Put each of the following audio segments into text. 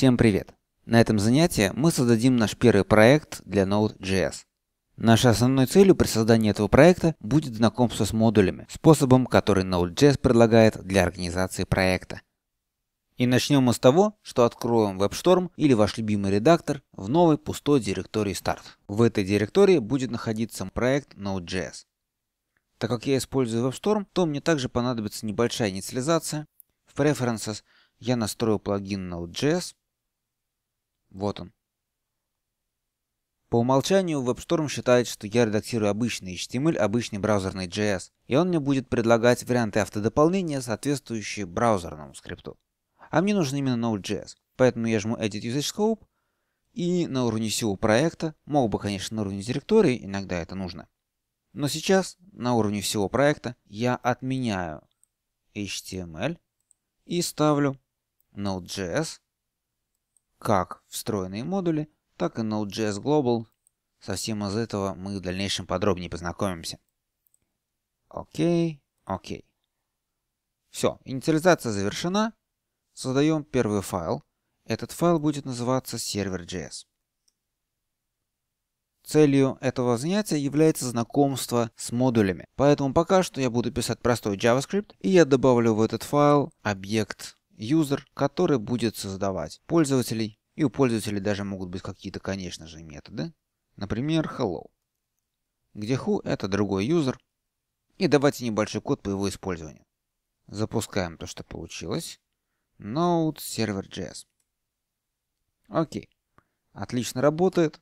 Всем привет! На этом занятии мы создадим наш первый проект для Node.js. Нашей основной целью при создании этого проекта будет знакомство с модулями, способом, который Node.js предлагает для организации проекта. И начнем мы с того, что откроем WebStorm или ваш любимый редактор в новой пустой директории Start. В этой директории будет находиться проект Node.js. Так как я использую WebStorm, то мне также понадобится небольшая инициализация. В Preferences я настрою плагин Node.js вот он. По умолчанию WebStorm считает, что я редактирую обычный HTML, эм обычный браузерный JS, и он мне будет предлагать варианты автодополнения, соответствующие браузерному скрипту. А мне нужен именно Node.js, поэтому я жму Edit Usage Scope, и на уровне всего проекта, мог бы, конечно, на уровне директории, иногда это нужно. Но сейчас, на уровне всего проекта, я отменяю HTML эм и ставлю Node.js как встроенные модули, так и Node.js Global. Совсем из этого мы в дальнейшем подробнее познакомимся. Окей, окей. Все, инициализация завершена. Создаем первый файл. Этот файл будет называться server.js. Целью этого занятия является знакомство с модулями. Поэтому пока что я буду писать простой JavaScript, и я добавлю в этот файл объект юзер, который будет создавать пользователей, и у пользователей даже могут быть какие-то, конечно же, методы, например, hello, где who — это другой юзер, и давайте небольшой код по его использованию. Запускаем то, что получилось. Node Server.js. Окей. Отлично работает.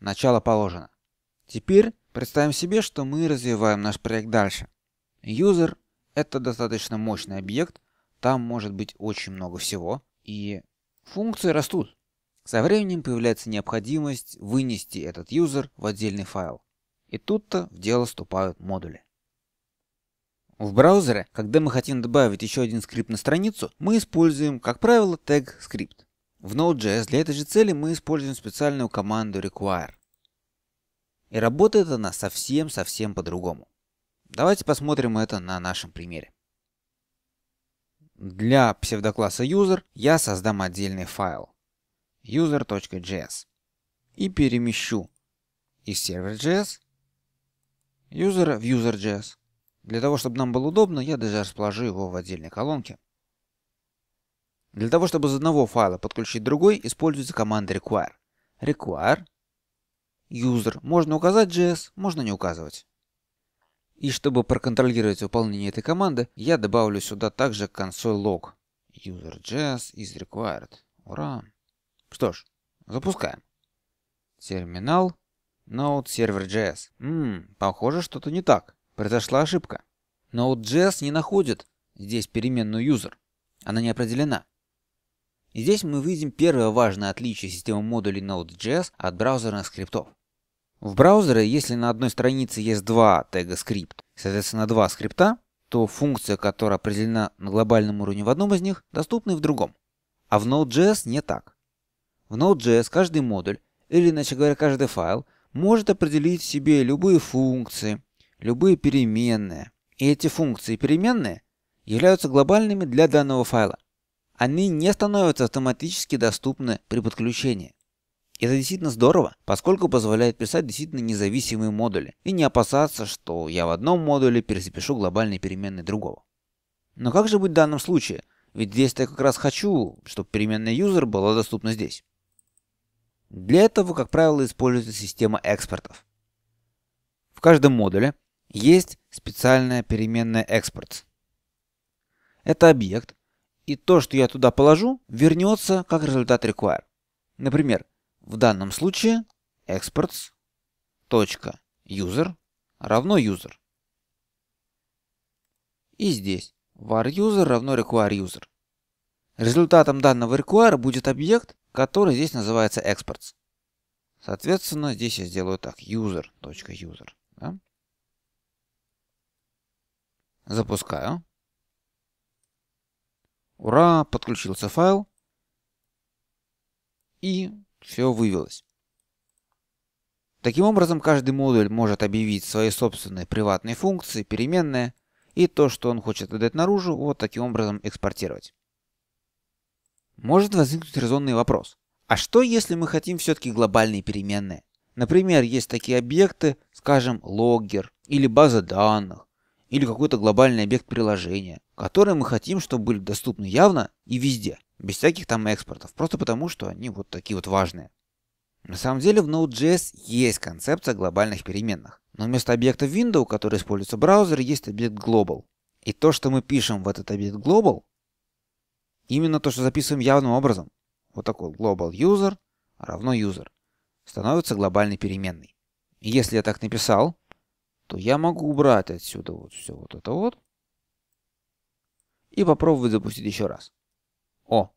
Начало положено. Теперь представим себе, что мы развиваем наш проект дальше. User — это достаточно мощный объект, там может быть очень много всего, и функции растут. Со временем появляется необходимость вынести этот юзер в отдельный файл. И тут-то в дело вступают модули. В браузере, когда мы хотим добавить еще один скрипт на страницу, мы используем, как правило, тег скрипт. В Node.js для этой же цели мы используем специальную команду require. И работает она совсем-совсем по-другому. Давайте посмотрим это на нашем примере. Для псевдокласса user я создам отдельный файл user.js и перемещу из server.js user в user.js. Для того, чтобы нам было удобно, я даже расположу его в отдельной колонке. Для того, чтобы из одного файла подключить другой, используется команда require. require user. Можно указать JS, можно не указывать. И чтобы проконтролировать выполнение этой команды, я добавлю сюда также консоль лог UserJS is required. Ура! Что ж, запускаем. Терминал. Node Server.js. Ммм, похоже, что-то не так. Произошла ошибка. Node.js не находит здесь переменную user. Она не определена. И здесь мы видим первое важное отличие системы модулей Node.js от браузерных скриптов. В браузере, если на одной странице есть два тега скрипт, соответственно два скрипта, то функция, которая определена на глобальном уровне в одном из них, доступна и в другом. А в Node.js не так. В Node.js каждый модуль, или иначе говоря каждый файл, может определить в себе любые функции, любые переменные. И эти функции и переменные являются глобальными для данного файла. Они не становятся автоматически доступны при подключении. Это действительно здорово, поскольку позволяет писать действительно независимые модули и не опасаться, что я в одном модуле перезапишу глобальные переменные другого. Но как же быть в данном случае? Ведь здесь-то я как раз хочу, чтобы переменная user была доступна здесь. Для этого, как правило, используется система экспортов. В каждом модуле есть специальная переменная экспорт. Это объект, и то, что я туда положу, вернется как результат require. Например, в данном случае exports.user равно user. И здесь var user равно require user. Результатом данного require будет объект, который здесь называется exports. Соответственно, здесь я сделаю так, user.user. Да? Запускаю. Ура, подключился файл. И все вывелось. Таким образом, каждый модуль может объявить свои собственные приватные функции, переменные, и то, что он хочет отдать наружу, вот таким образом экспортировать. Может возникнуть резонный вопрос. А что, если мы хотим все-таки глобальные переменные? Например, есть такие объекты, скажем, логгер, или база данных, или какой-то глобальный объект приложения, которые мы хотим, чтобы были доступны явно и везде – без всяких там экспортов. Просто потому, что они вот такие вот важные. На самом деле в Node.js есть концепция глобальных переменных. Но вместо объекта window, который используется в браузере, есть объект global. И то, что мы пишем в этот объект global, именно то, что записываем явным образом. Вот такой global user равно user становится глобальной переменной. И если я так написал, то я могу убрать отсюда вот все вот это вот и попробовать запустить еще раз. О,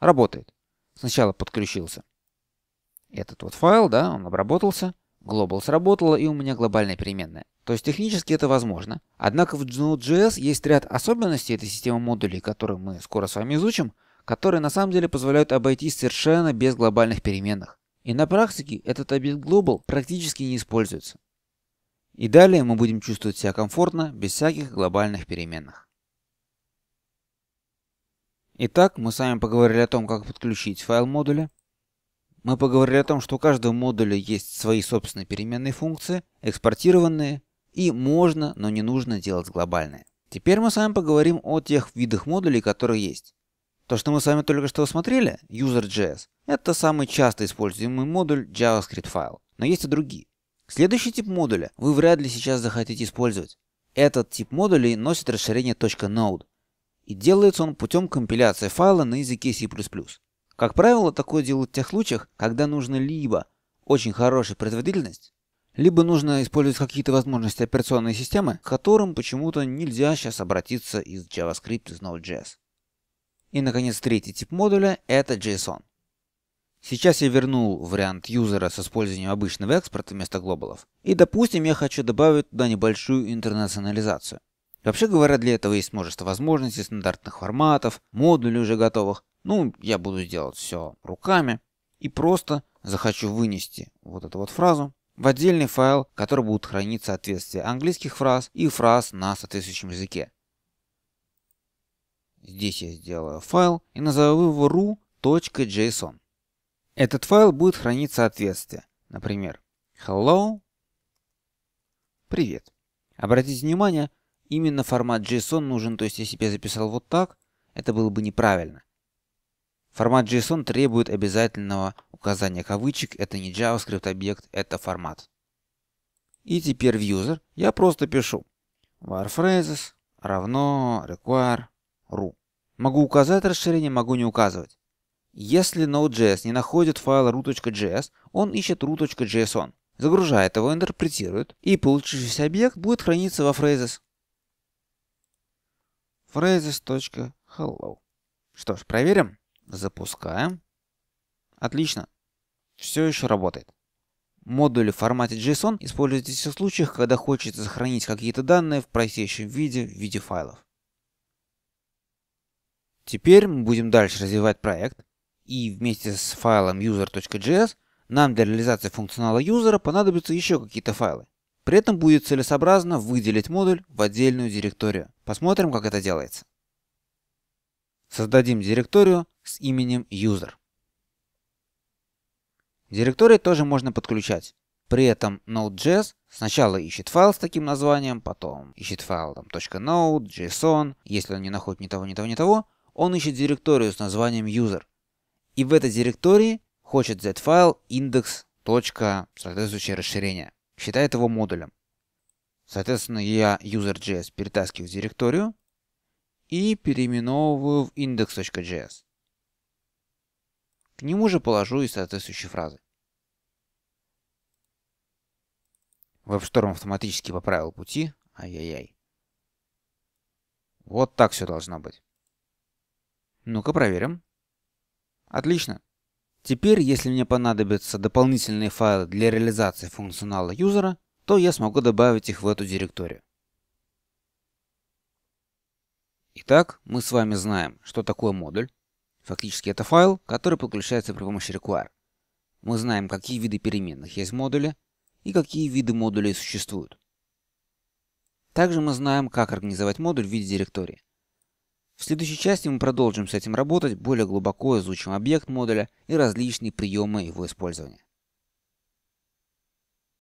работает. Сначала подключился. Этот вот файл, да, он обработался. Global сработало, и у меня глобальная переменная. То есть технически это возможно. Однако в Node.js есть ряд особенностей этой системы модулей, которые мы скоро с вами изучим, которые на самом деле позволяют обойтись совершенно без глобальных переменных. И на практике этот объект Global практически не используется. И далее мы будем чувствовать себя комфортно, без всяких глобальных переменных. Итак, мы с вами поговорили о том, как подключить файл модуля. Мы поговорили о том, что у каждого модуля есть свои собственные переменные функции, экспортированные, и можно, но не нужно делать глобальные. Теперь мы с вами поговорим о тех видах модулей, которые есть. То, что мы с вами только что смотрели, user.js, это самый часто используемый модуль JavaScript файл, но есть и другие. Следующий тип модуля вы вряд ли сейчас захотите использовать. Этот тип модулей носит расширение .node, и делается он путем компиляции файла на языке C++. Как правило, такое делают в тех случаях, когда нужна либо очень хорошая производительность, либо нужно использовать какие-то возможности операционной системы, к которым почему-то нельзя сейчас обратиться из JavaScript, из Node.js. И, наконец, третий тип модуля — это JSON. Сейчас я вернул вариант юзера с использованием обычного экспорта вместо глобалов. И, допустим, я хочу добавить туда небольшую интернационализацию вообще говоря, для этого есть множество возможностей, стандартных форматов, модулей уже готовых. Ну, я буду делать все руками и просто захочу вынести вот эту вот фразу в отдельный файл, в котором будут храниться соответствие английских фраз и фраз на соответствующем языке. Здесь я сделаю файл и назову его ru.json. Этот файл будет хранить соответствие. Например, hello, привет. Обратите внимание, именно формат JSON нужен, то есть если бы я записал вот так, это было бы неправильно. Формат JSON требует обязательного указания кавычек, это не JavaScript объект, это формат. И теперь в user я просто пишу var phrases равно require.ru. Могу указать расширение, могу не указывать. Если Node.js не находит файл root.js, он ищет root.json, загружает его, интерпретирует, и получившийся объект будет храниться во phrases phrases.hello. Что ж, проверим. Запускаем. Отлично. Все еще работает. Модуль в формате JSON используется в случаях, когда хочется сохранить какие-то данные в простейшем виде в виде файлов. Теперь мы будем дальше развивать проект, и вместе с файлом user.js нам для реализации функционала юзера понадобятся еще какие-то файлы. При этом будет целесообразно выделить модуль в отдельную директорию. Посмотрим, как это делается. Создадим директорию с именем user. Директории тоже можно подключать. При этом Node.js сначала ищет файл с таким названием, потом ищет файл там .node, JSON. Если он не находит ни того, ни того, ни того, он ищет директорию с названием user. И в этой директории хочет взять файл index. соответствующее расширение считает его модулем. Соответственно, я user.js перетаскиваю в директорию и переименовываю в index.js. К нему же положу и соответствующие фразы. WebStorm автоматически поправил пути. Ай-яй-яй. Вот так все должно быть. Ну-ка проверим. Отлично. Теперь, если мне понадобятся дополнительные файлы для реализации функционала юзера, то я смогу добавить их в эту директорию. Итак, мы с вами знаем, что такое модуль. Фактически это файл, который подключается при помощи require. Мы знаем, какие виды переменных есть в модуле и какие виды модулей существуют. Также мы знаем, как организовать модуль в виде директории. В следующей части мы продолжим с этим работать, более глубоко изучим объект модуля и различные приемы его использования.